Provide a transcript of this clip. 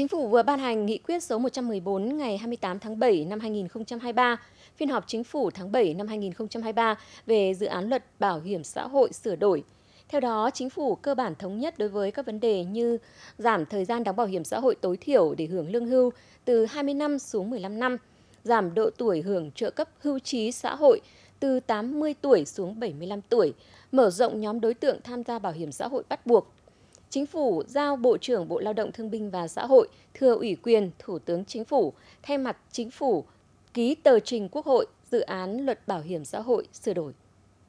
Chính phủ vừa ban hành nghị quyết số 114 ngày 28 tháng 7 năm 2023, phiên họp chính phủ tháng 7 năm 2023 về dự án luật bảo hiểm xã hội sửa đổi. Theo đó, chính phủ cơ bản thống nhất đối với các vấn đề như giảm thời gian đóng bảo hiểm xã hội tối thiểu để hưởng lương hưu từ 20 năm xuống 15 năm, giảm độ tuổi hưởng trợ cấp hưu trí xã hội từ 80 tuổi xuống 75 tuổi, mở rộng nhóm đối tượng tham gia bảo hiểm xã hội bắt buộc Chính phủ giao Bộ trưởng Bộ Lao động Thương binh và Xã hội thừa ủy quyền Thủ tướng Chính phủ thay mặt Chính phủ ký tờ trình Quốc hội dự án luật bảo hiểm xã hội sửa đổi.